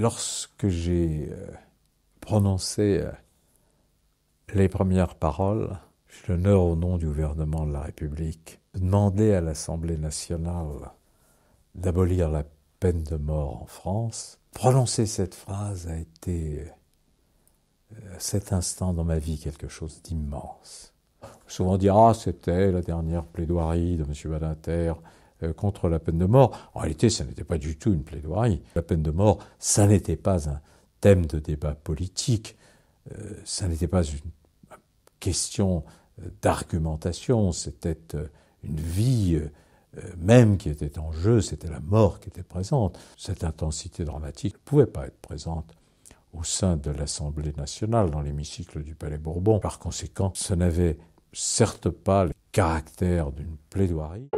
Lorsque j'ai euh, prononcé euh, les premières paroles, j'ai l'honneur au nom du gouvernement de la République de demander à l'Assemblée nationale d'abolir la peine de mort en France. Prononcer cette phrase a été, euh, à cet instant dans ma vie, quelque chose d'immense. Souvent dire « ah, c'était la dernière plaidoirie de M. Badinter, euh, contre la peine de mort. En réalité, ce n'était pas du tout une plaidoirie. La peine de mort, ça n'était pas un thème de débat politique, euh, ça n'était pas une question euh, d'argumentation, c'était une vie même qui était en jeu, c'était la mort qui était présente. Cette intensité dramatique ne pouvait pas être présente au sein de l'Assemblée nationale, dans l'hémicycle du Palais Bourbon. Par conséquent, ce n'avait certes pas le caractère d'une plaidoirie.